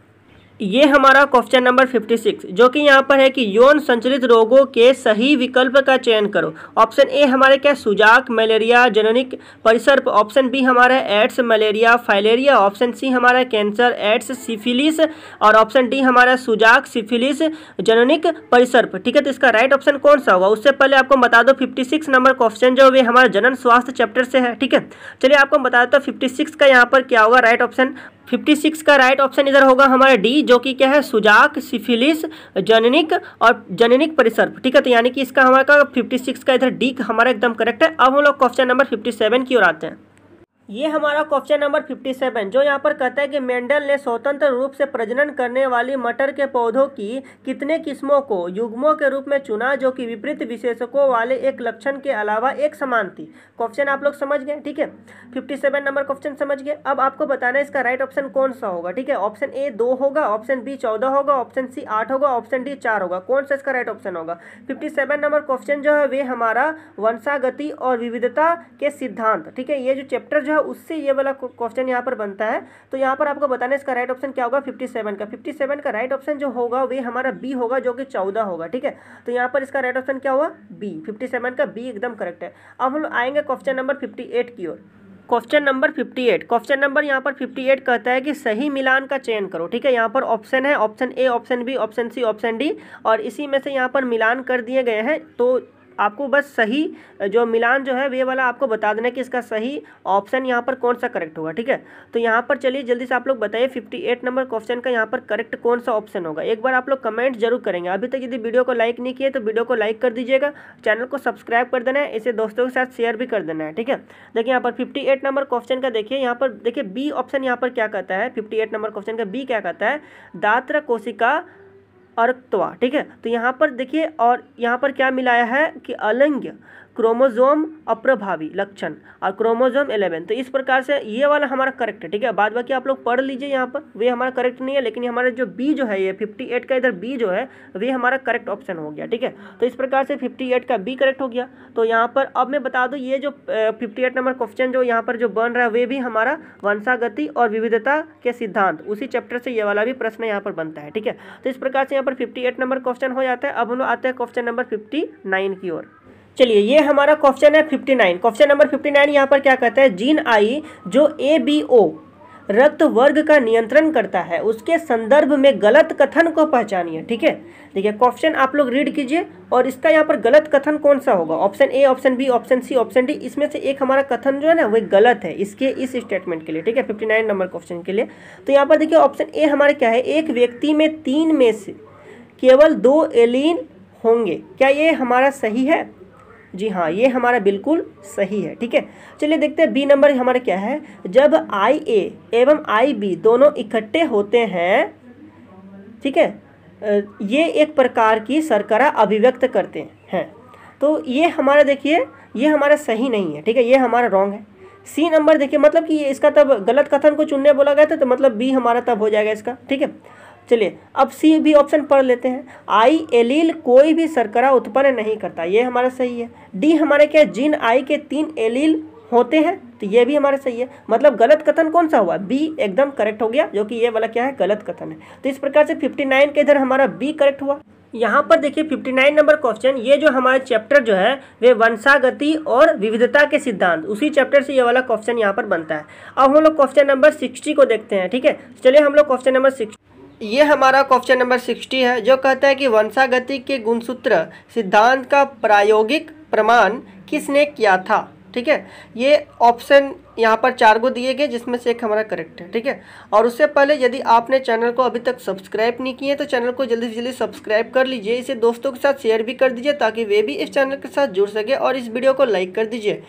A: ये हमारा क्वेश्चन नंबर 56 जो कि यहाँ पर है कि यौन संचलित रोगों के सही विकल्प का चयन करो ऑप्शन ए हमारे क्या सुजाक मलेरिया जननिक परिसर ऑप्शन बी हमारा AIDS malaria filaria option C हमारा कैंसर एड्स सिफिलिस और ऑप्शन डी हमारा सुजाक सिफिलिस जननिक परिसर्प ठीक है तो इसका राइट ऑप्शन कौन सा होगा उससे पहले आपको बता दो फिफ्टी नंबर क्वेश्चन जो वे हमारे जनन स्वास्थ्य चैप्टर से है ठीक है चलिए आपको बता दो फिफ्टी का यहाँ पर क्या होगा राइट ऑप्शन फिफ्टी सिक्स का राइट ऑप्शन इधर होगा हमारा डी जो कि क्या है सुजाक सिफिलिस जननिक और जननिक परिसर्प ठीक है तो यानी कि इसका हमारा फिफ्टी सिक्स का इधर डी हमारा एकदम करेक्ट है अब हम लोग क्वेश्चन नंबर फिफ्टी सेवन की ओर आते हैं ये हमारा क्वेश्चन नंबर फिफ्टी सेवन जो यहाँ पर कहता है कि मेंडल ने स्वतंत्र रूप से प्रजनन करने वाली मटर के पौधों की कितने किस्मों को युग्मों के रूप में चुना जो कि विपरीत विशेषकों वाले एक लक्षण के अलावा एक समान थी क्वेश्चन आप लोग समझ गए ठीक है फिफ्टी सेवन नंबर क्वेश्चन समझ गए अब आपको बताना इसका राइट ऑप्शन कौन सा होगा ठीक है ऑप्शन ए दो होगा ऑप्शन बी चौदह होगा ऑप्शन सी आठ होगा ऑप्शन डी चार होगा कौन सा इसका राइट ऑप्शन होगा फिफ्टी सेवन नंबर क्वेश्चन जो है वे हमारा वंशागति और विविधता के सिद्धांत ठीक है ये जो चैप्टर जो है उससे ये वाला क्वेश्चन यहाँ पर बनता है तो यहाँ पर आपको बताना इसका राइट ऑप्शन क्या होगा फिफ्टी सेवन का फिफ्टी सेवन का राइट ऑप्शन जो होगा वे हमारा बी होगा जो कि चौदह होगा ठीक है तो यहाँ पर इसका राइट ऑप्शन क्या हुआ बी फिफ्टी सेवन का बी एकदम करेक्ट है अब हम आएंगे क्वेश्चन नंबर फिफ्टी एट की ओर क्वेश्चन नंबर 58 क्वेश्चन नंबर यहाँ पर 58 कहता है कि सही मिलान का चयन करो ठीक है यहाँ पर ऑप्शन है option A option B option C option D और इसी में से यहाँ पर मिलान कर दिए गए हैं तो आपको बस सही जो मिलान जो है वे वाला आपको बता देना कि इसका सही ऑप्शन यहाँ पर कौन सा करेक्ट होगा ठीक है तो यहाँ पर चलिए जल्दी से आप लोग बताइए फिफ्टी एट नंबर क्वेश्चन का यहाँ पर करेक्ट कौन सा ऑप्शन होगा एक बार आप लोग कमेंट जरूर करेंगे अभी तक यदि वीडियो को लाइक नहीं किए तो वीडियो को लाइक कर दीजिएगा चैनल को सब्सक्राइब कर देना है इसे दोस्तों के साथ शेयर भी कर देना है ठीक है देखिए यहाँ पर फिफ्टी एट नंबर क्वेश्चन का देखिए यहाँ पर देखिए बी ऑप्शन यहाँ पर क्या कहता है फिफ्टी एट नंबर क्वेश्चन का बी क्या कहता है दात्र कोशिका अर्क्त्वा ठीक है तो यहाँ पर देखिए और यहाँ पर क्या मिलाया है कि अलंग्य क्रोमोजोम अप्रभावी लक्षण और क्रोमोजोम इलेवन तो इस प्रकार से ये वाला हमारा करेक्ट है ठीक है बाद बाकी आप लोग पढ़ लीजिए यहाँ पर वे हमारा करेक्ट नहीं है लेकिन हमारा जो बी जो है ये फिफ्टी एट का इधर बी जो है वे हमारा करेक्ट ऑप्शन हो गया ठीक है तो इस प्रकार से फिफ्टी एट का बी करेक्ट हो गया तो यहाँ पर अब मैं बता दूँ ये जो फिफ्टी एट नंबर क्वेश्चन जो यहाँ पर जो बन रहा है वे भी हमारा वंशागति और विविधता के सिद्धांत उसी चैप्टर से ये वाला भी प्रश्न यहाँ पर बनता है ठीक है तो इस प्रकार से यहाँ पर फिफ्टी एट नंबर क्वेश्चन हो जाता है अब हम लोग आते हैं क्वेश्चन नंबर फिफ्टी नाइन की ओर चलिए ये हमारा क्वेश्चन है fifty nine question number fifty nine यहाँ पर क्या कहता है जीन आई जो ए बी ओ रक्त वर्ग का नियंत्रण करता है उसके संदर्भ में गलत कथन को पहचानिए ठीक है देखिए क्वेश्चन आप लोग रीड कीजिए और इसका यहाँ पर गलत कथन कौन सा होगा option A option B option C option D इसमें से एक हमारा कथन जो है ना वह गलत है इसके इस स्टेटमेंट के लिए ठीक है फिफ्टी नाइन नंबर क्वेश्चन के लिए तो यहाँ पर देखिए ऑप्शन ए हमारे क्या है एक व्यक्ति में तीन में से केवल दो एलिन होंगे क्या ये हमारा सही है जी हाँ ये हमारा बिल्कुल सही है ठीक है चलिए देखते हैं बी नंबर हमारा क्या है जब आई ए एवं आई बी दोनों इकट्ठे होते हैं ठीक है ये एक प्रकार की सरकरा अभिव्यक्त करते हैं तो ये हमारा देखिए ये हमारा सही नहीं है ठीक है ये हमारा रॉन्ग है सी नंबर देखिए मतलब कि ये इसका तब गलत कथन को चुनने बोला गया था तो मतलब बी हमारा तब हो जाएगा इसका ठीक है चलिए अब सी भी ऑप्शन पढ़ लेते हैं आई एलील कोई भी सरकरा उत्पन्न नहीं करता ये हमारा सही है डी हमारे क्या जिन आई के तीन एलील होते हैं तो ये भी हमारा सही है मतलब गलत कथन कौन सा हुआ बी एकदम करेक्ट हो गया जो कि ये वाला क्या है गलत कथन है तो इस प्रकार से 59 के इधर हमारा बी करेक्ट हुआ यहाँ पर देखिए 59 नंबर क्वेश्चन ये जो हमारे चैप्टर जो है वे वंशागति और विविधता के सिद्धांत उसी चैप्टर से ये वाला क्वेश्चन यहाँ पर बनता है अब हम लोग क्वेश्चन नंबर सिक्सटी को देखते हैं ठीक है चलिए हम लोग क्वेश्चन नंबर सिक्स ये हमारा क्वेश्चन नंबर सिक्सटी है जो कहता है कि वंशागति के गुणसूत्र सिद्धांत का प्रायोगिक प्रमाण किसने किया था ठीक है ये ऑप्शन यहाँ पर चार गो दिए गए जिसमें से एक हमारा करेक्ट है ठीक है और उससे पहले यदि आपने चैनल को अभी तक सब्सक्राइब नहीं किए तो चैनल को जल्दी से जल्दी सब्सक्राइब कर लीजिए इसे दोस्तों के साथ शेयर भी कर दीजिए ताकि वे भी इस चैनल के साथ जुड़ सके और इस वीडियो को लाइक कर दीजिए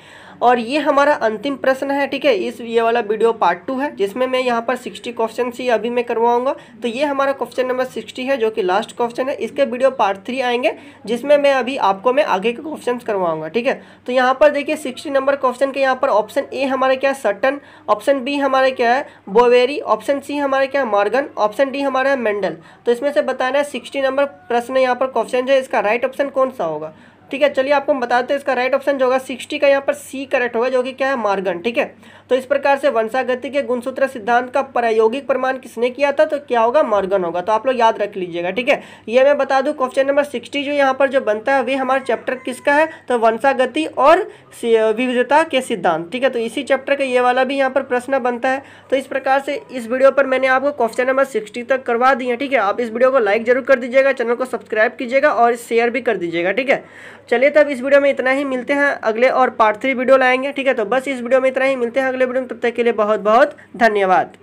A: और ये हमारा अंतिम प्रश्न है ठीक है इस ये वाला वीडियो पार्ट टू है जिसमें मैं यहाँ पर सिक्सटी क्वेश्चन ही अभी मैं करवाऊंगा तो ये हमारा क्वेश्चन नंबर सिक्सटी है जो कि लास्ट क्वेश्चन है इसके वीडियो पार्ट थ्री आएंगे जिसमें मैं अभी आपको मैं आगे के क्वेश्चन करवाऊंगा ठीक है तो यहाँ पर देखिए सिक्सटी नंबर क्वेश्चन के यहाँ पर ऑप्शन ए हमारा क्या है सटन ऑप्शन बी हमारा क्या है बोवेरी ऑप्शन सी हमारा क्या है मॉर्गन ऑप्शन डी हमारा है मेंडल तो इसमें से बताना है सिक्सटी नंबर प्रश्न यहाँ पर क्वेश्चन जो है इसका राइट ऑप्शन कौन सा होगा ठीक है चलिए आपको हम बताते हैं इसका राइट ऑप्शन जो होगा सिक्सटी का यहाँ पर सी करेक्ट होगा जो कि क्या है मार्गन ठीक है तो इस प्रकार से वंशागति के गुणसूत्र सिद्धांत का प्रायोगिक प्रमाण किसने किया था तो क्या होगा मॉर्गन होगा तो आप लोग याद रख लीजिएगा ठीक है ये मैं बता दूँ क्वेश्चन नंबर सिक्सटी जो यहाँ पर जो बनता है वे हमारा चैप्टर किसका है तो वंशागति और विविधता के सिद्धांत ठीक है तो इसी चैप्टर का ये वाला भी यहाँ पर प्रश्न बनता है तो इस प्रकार से इस वीडियो पर मैंने आपको क्वेश्चन नंबर सिक्सटी तक करवा दिए ठीक है आप इस वीडियो को लाइक जरूर कर दीजिएगा चैनल को सब्सक्राइब कीजिएगा और शेयर भी कर दीजिएगा ठीक है चलिए तब इस वीडियो में इतना ही मिलते हैं अगले और पार्ट थ्री वीडियो लाएंगे ठीक है तो बस इस वीडियो में इतना ही मिलते हैं अगले वीडियो में तब तक के लिए बहुत बहुत धन्यवाद